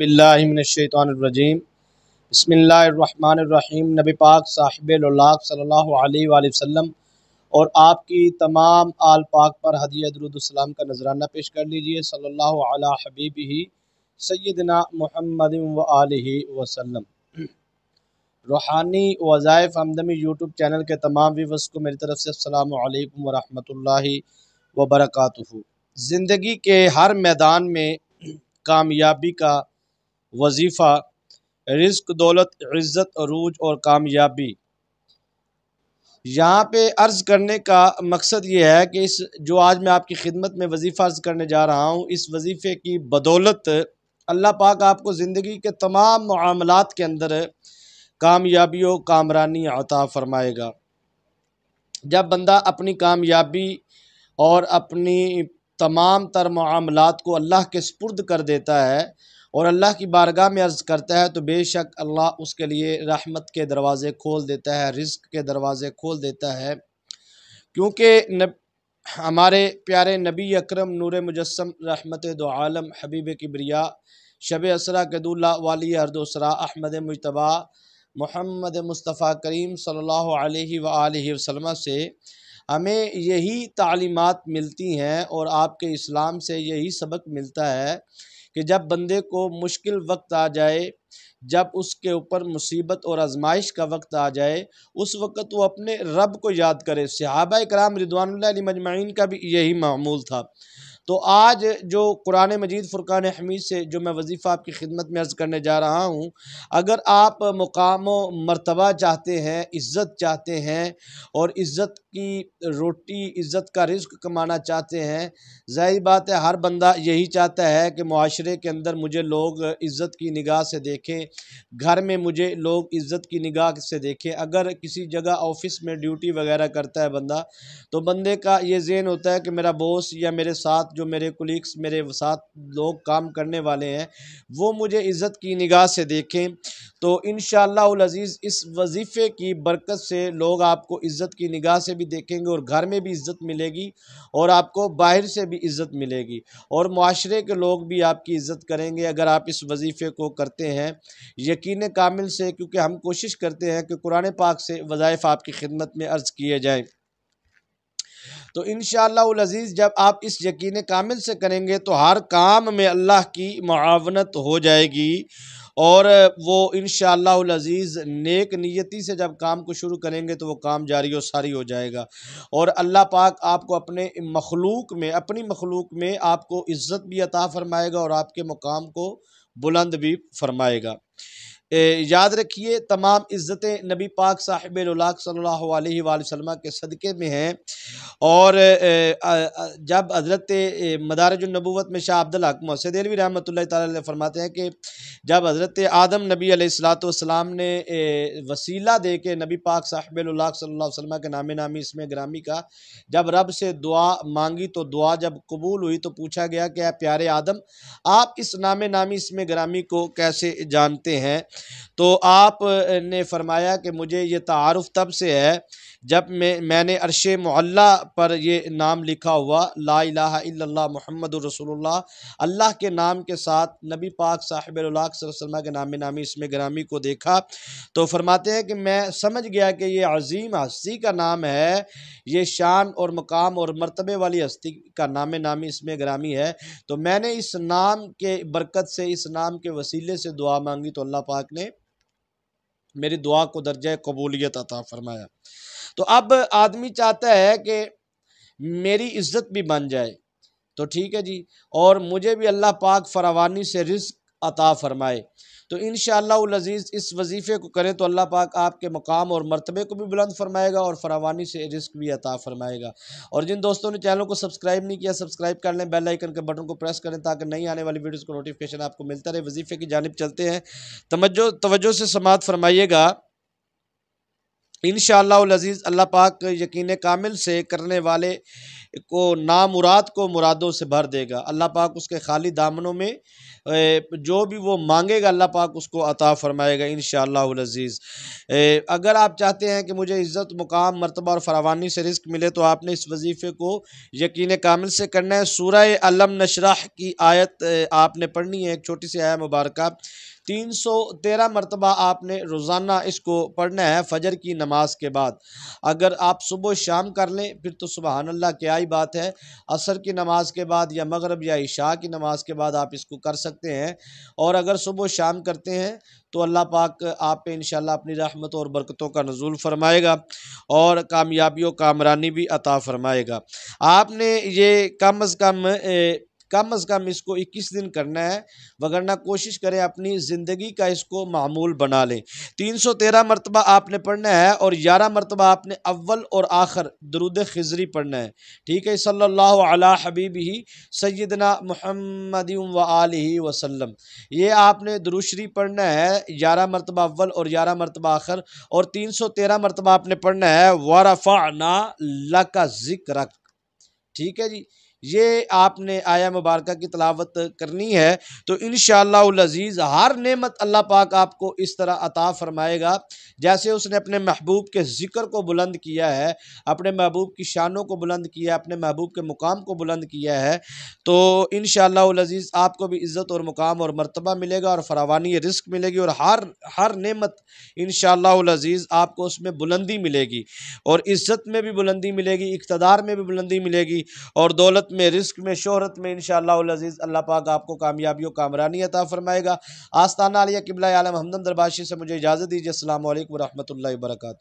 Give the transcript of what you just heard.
बिल्लाशैतरजीम बसमीम नबी पाक साहिब सल्ला वसम और आपकी तमाम आल पाक पर हदिया का नजराना पेश कर लीजिए सल्ला हबीब ही सैदना महमद वसलम रूहानी वज़ाइफ हमदमी यूट्यूब चैनल के तमाम व्यूवर्स को मेरी तरफ से अल्लाम वरहल वबरकू ज़िंदगी के हर मैदान में कामयाबी का वजीफ़ा रिस्क दौलत इज़्ज़त अरूज और कामयाबी यहाँ पे अर्ज़ करने का मकसद ये है कि इस जो आज मैं आपकी खिदमत में वजीफ़ा अर्ज़ करने जा रहा हूँ इस वजीफ़े की बदौलत अल्लाह पाक आपको ज़िंदगी के तमाम मामलों के अंदर कामयाबी और कामरानी अता फ़रमाएगा जब बंदा अपनी कामयाबी और अपनी तमाम तर मामलों को अल्लाह के सुपुर्द कर देता है और अल्लाह की बारगाह में अर्ज़ करता है तो बेशक अल्लाह उसके लिए रहमत के दरवाज़े खोल देता है रिस्क के दरवाज़े खोल देता है क्योंकि नब हमारे प्यारे नबी अकरम नूर मुजस्म रहमत दो आलम हबीब किबरिया शब असरा कदुल्ला वाली अरदोसरा अहमद मुशतबा मोहम्मद मुस्तफ़ा करीम सल्लल्लाहु अलैहि वसल्लम से हमें यही तालीमत मिलती हैं और आपके इस्लाम से यही सबक मिलता है कि जब बंदे को मुश्किल वक्त आ जाए जब उसके ऊपर मुसीबत और आजमाइश का वक्त आ जाए उस वक़्त वो अपने रब को याद करे सहाबा कराम रिदवान मजमाइन का भी यही मामूल था तो आज जो कुरान मजीद फ़ुरक़ान हमीद से जो मैं वजीफ़ा आपकी खिदमत में अर्ज़ करने जा रहा हूँ अगर आप मुकाम मरतबा चाहते हैं इज़्ज़त चाहते हैं और इज़्ज़त की रोटी इज़्ज़त का रिस्क कमाना चाहते हैं जाहिर बात है हर बंदा यही चाहता है कि माशरे के अंदर मुझे लोग इज़्ज़त की निगाह से देखें घर में मुझे लोग इज़्ज़त की निगाह से देखें अगर किसी जगह ऑफिस में ड्यूटी वगैरह करता है बंदा तो बंदे का ये जेन होता है कि मेरा बॉस या मेरे साथ जो जो मेरे कुलीग्स मेरे साथ लोग काम करने वाले हैं वो मुझे इज़्ज़त की निगाह से देखें तो इन शज़ीज़ इस वजीफ़े की बरकत से लोग आपको इज़्ज़त की निगाह से भी देखेंगे और घर में भी इज़्ज़त मिलेगी और आपको बाहर से भी इज़्ज़त मिलेगी और माशरे के लोग भी आपकी इज़्ज़त करेंगे अगर आप इस वजीफ़े को करते हैं यकीन कामिल से क्योंकि हम कोशिश करते हैं कि कुरान पाक से वज़ाइफ़ आपकी खिदमत में अर्ज़ किए जाएँ तो इन शज़ीज़ जब आप इस यकीन कामिल से करेंगे तो हर काम में अल्लाह की मावनत हो जाएगी और वो इन शज़ीज़ नेक नियति से जब काम को शुरू करेंगे तो वो काम जारी और सारी हो जाएगा और अल्लाह पाक आपको अपने मखलूक में अपनी मखलूक में आपको इज़्ज़त भी अता फ़रमाएगा और आपके मुकाम को बुलंद भी फरमाएगा याद रखिए तमाम इज़्ज़तें नबी पाक साहिब लाख सल्लल्लाहु अलैहि वसल्लम के सदक़े में हैं और जब हज़रत मदारजुलनबूत में शाह अब्दुल हक मोसदलवी रहमत तरमाते हैं कि जब हज़रत आदम नबी सलाम ने वसीला दे के नबी पाक साहिब लाख वसलम के नाम नामी इसमें ग्रामी का जब रब से दुआ मांगी तो दुआ जब कबूल हुई तो पूछा गया कि प्यारे आदम आप इस नाम नामी इसमें ग्रामी को कैसे जानते हैं तो आप ने फरमाया कि मुझे ये तारफ़ तब से है जब मैं मैंने अरश मोल्ला पर यह नाम लिखा हुआ ला इला महमद रसोल्ला अल्लाह के नाम के साथ नबी पाक साहिब वसलम के नाम नामी इसमें ग्रामी को देखा तो फरमाते हैं कि मैं समझ गया कि यह अजीम हस्ती का नाम है ये शान और मकाम और मरतबे वाली हस्ती का नाम नामी इसमें ग्रामी है तो मैंने इस नाम के बरकत से इस नाम के वसीले से दुआ मांगी तो अल्लाह पाक पाक ने मेरी दुआ को दर्ज कबूलियत अता फरमाया तो अब आदमी चाहता है कि मेरी इज्जत भी बन जाए तो ठीक है जी और मुझे भी अल्लाह पाक फरावानी से रिस्क अता फ़रमाए तो इन शज़ीज़ इस वजीफ़े को करें तो अल्लाह पाक आपके मकाम और मरतबे को भी बुलंद फरमाएगा और फरावानी से रिस्क भी अता फरमाएगा और जिन दोस्तों ने चैनल को सब्सक्राइब नहीं किया सब्सक्राइब कर लें बेल आइकन के बटन को प्रेस करें ताकि नई आने वाली वीडियोज़ को नोटिफिकेशन आपको मिलता रहे वजीफ़े की जानब चलते हैं तवज्जो तवज्जो से समात फरमाइएगा इन शज़ीज़ अल्लाह पाक यकीन कामिल से करने वाले को नामुराद को मुरादों से भर देगा अल्लाह पाक उसके खाली दामनों में जो भी वो मांगेगा अल्लाह पाक उसको अता फ़रमाएगा इन शज़ीज़ अगर आप चाहते हैं कि मुझे इज़्ज़त मुकाम मरतबा और फरावानी से रिस्क मिले तो आपने इस वजीफ़े को यकीन कामिल से करना है सूर्य अलम नशरह की आयत आपने पढ़नी है एक छोटी सी आया मुबारक तीन सौ तेरह मरतबा आपने रोज़ाना इसको पढ़ना है फजर की नमाज के बाद अगर आप सुबह शाम कर लें फिर तो सुबहान अल्लाह क्या ही बात है असर की नमाज के बाद या मगरब या इशा की नमाज के बाद आप इसको कर सकते हैं और अगर सुबह शाम करते हैं तो अल्लाह पाक आप पे इन अपनी रहमत और बरकतों का नजूल फरमाएगा और कामयाबियों कामरानी भी अता फरमाएगा आपने ये कम अज़ कम ए, कम अज़ कम इसको इक्कीस दिन करना है वगरना कोशिश करें अपनी ज़िंदगी का इसको मामूल बना लें तीन सौ तेरह मरतबा आपने पढ़ना है और ग्यारह मरतबा आपने अव्वल और आखिर दरुद खजरी पढ़ना है ठीक है अला हबीब ही सैदना महमद व वसलम ये आपने दरुशरी पढ़ना है ग्यारह मरतबा अव्वल और ग्यारह मरतबा आखिर और तीन सौ तेरह मरतबा आपने पढ़ना है वरफ़ा ना लका जिक्रक ठीक है जी ये आपने आया मुबारक की तलावत करनी है तो इन शजीज़ हर नेमत अल्लाह पाक आपको इस तरह अता फ़रमाएगा जैसे उसने अपने महबूब के ज़िक्र को बुलंद किया है अपने महबूब की शानों को बुलंद किया अपने महबूब के मुकाम को बुलंद किया है तो इन शजीज़ आपको भी इज़्ज़त और मुकाम और मरतबा मिलेगा और फरावानी रिस्क मिलेगी और हर हर नमत इन शजीज़ आपको उसमें बुलंदी मिलेगी और इज़्ज़त में भी बुलंदी मिलेगी इकतदार में भी बुलंदी मिलेगी और दौलत में रिस्क में शोहरत में इन शजीज़ अल्लाह पाक आपको कामयाबी और कामरानी अता फरमाएगा आस्ताना आलिया किबला आलम हमदम दरबाशी से मुझे इजाज़त दीजिए असल वरहमल वर्का